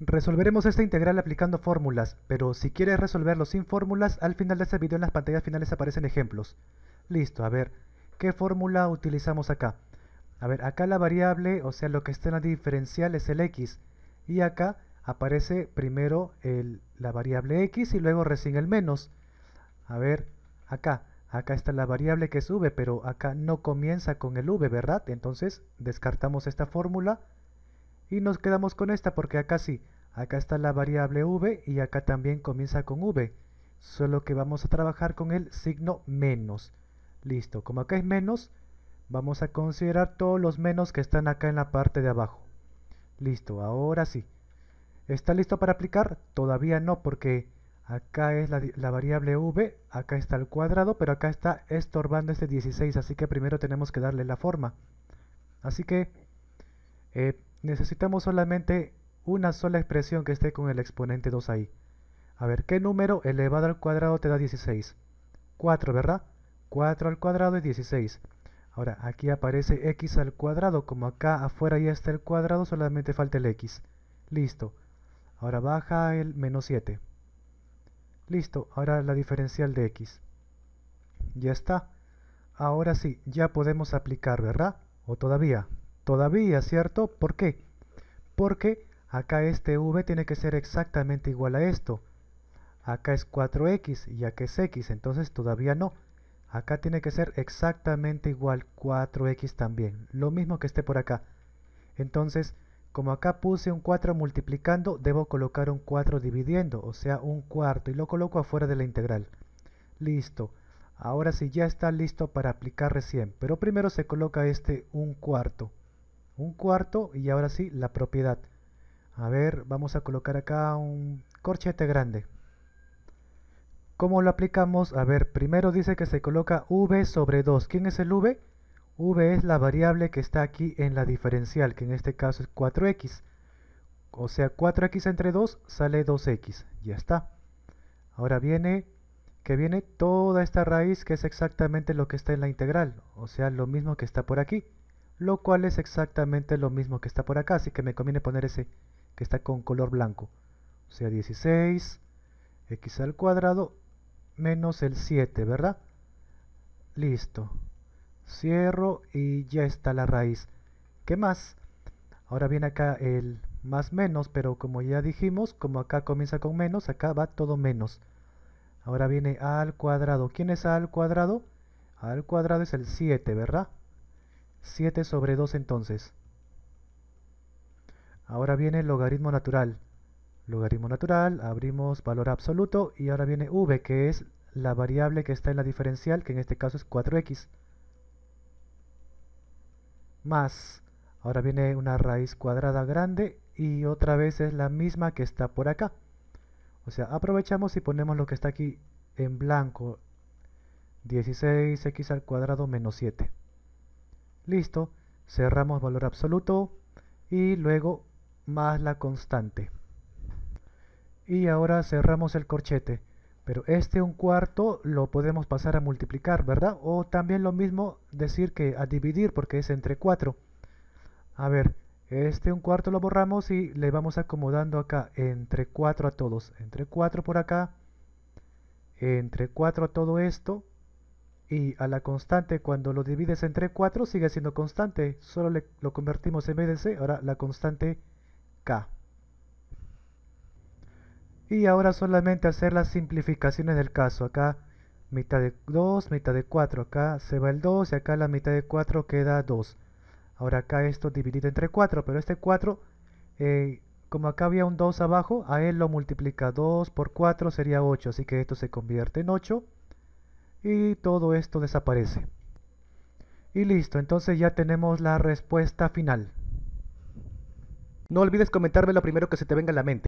Resolveremos esta integral aplicando fórmulas, pero si quieres resolverlo sin fórmulas, al final de este video en las pantallas finales aparecen ejemplos. Listo, a ver, ¿qué fórmula utilizamos acá? A ver, acá la variable, o sea, lo que está en la diferencial es el x, y acá aparece primero la variable x y luego recién el menos. A ver, acá, acá está la variable que es v, pero acá no comienza con el v, ¿verdad? Entonces descartamos esta fórmula y nos quedamos con esta porque acá sí, acá está la variable v y acá también comienza con v. Solo que vamos a trabajar con el signo menos. Listo, como acá es menos, vamos a considerar todos los menos que están acá en la parte de abajo. Listo, ahora sí. ¿Está listo para aplicar? Todavía no, porque acá es la, variable v, acá está el cuadrado, pero acá está estorbando este 16, así que primero tenemos que darle la forma. Así que eh, Necesitamos solamente una sola expresión que esté con el exponente 2 ahí. A ver, ¿qué número elevado al cuadrado te da 16? 4, ¿verdad? 4 al cuadrado es 16. Ahora, aquí aparece x al cuadrado, como acá afuera ya está el cuadrado, solamente falta el x. Listo. Ahora baja el menos 7. Listo, ahora la diferencial de x. Ya está. Ahora sí, ya podemos aplicar, ¿verdad? ¿O todavía? todavía, ¿cierto? ¿Por qué? Porque acá este v tiene que ser exactamente igual a esto. Acá es 4x y acá es x, entonces todavía no. Acá tiene que ser exactamente igual 4x también, lo mismo que esté por acá. Entonces, como acá puse un 4 multiplicando, debo colocar un 4 dividiendo, o sea un cuarto, y lo coloco afuera de la integral. Listo. Ahora sí ya está listo para aplicar recién, pero primero se coloca este un cuarto un cuarto y ahora sí la propiedad a ver vamos a colocar acá un corchete grande ¿Cómo lo aplicamos? A ver, primero dice que se coloca v sobre 2. ¿Quién es el v? v es la variable que está aquí en la diferencial, que en este caso es 4x. O sea, 4x entre 2 sale 2x. Ya está. Ahora viene, que viene toda esta raíz, que es exactamente lo que está en la integral. O sea, lo mismo que está por aquí lo cual es exactamente lo mismo que está por acá, así que me conviene poner ese que está con color blanco. O sea, 16, x al cuadrado, menos el 7, ¿verdad? Listo. Cierro y ya está la raíz. ¿Qué más? Ahora viene acá el más menos, pero como ya dijimos, como acá comienza con menos, acá va todo menos. Ahora viene a al cuadrado. ¿Quién es a al cuadrado? A al cuadrado es el 7, ¿verdad? 7 sobre 2 entonces. Ahora viene el logaritmo natural. Logaritmo natural, abrimos valor absoluto y ahora viene v, que es la variable que está en la diferencial, que en este caso es 4x. Más, ahora viene una raíz cuadrada grande y otra vez es la misma que está por acá. O sea, aprovechamos y ponemos lo que está aquí en blanco. 16x al cuadrado menos 7. Listo. Cerramos valor absoluto y luego más la constante. Y ahora cerramos el corchete. Pero este un cuarto lo podemos pasar a multiplicar, ¿verdad? O también lo mismo decir que a dividir porque es entre 4. A ver, este un cuarto lo borramos y le vamos acomodando acá entre 4 a todos. Entre 4 por acá, entre 4 a todo esto y a la constante cuando lo divides entre 4 sigue siendo constante, solo lo convertimos en vez ahora la constante k. Y ahora solamente hacer las simplificaciones del caso, acá mitad de 2, mitad de 4, acá se va el 2 y acá la mitad de 4 queda 2. Ahora acá esto dividido entre 4, pero este 4, eh, como acá había un 2 abajo, a él lo multiplica 2 por 4 sería 8, así que esto se convierte en 8 y todo esto desaparece. Y listo, entonces ya tenemos la respuesta final. No olvides comentarme lo primero que se te venga a la mente.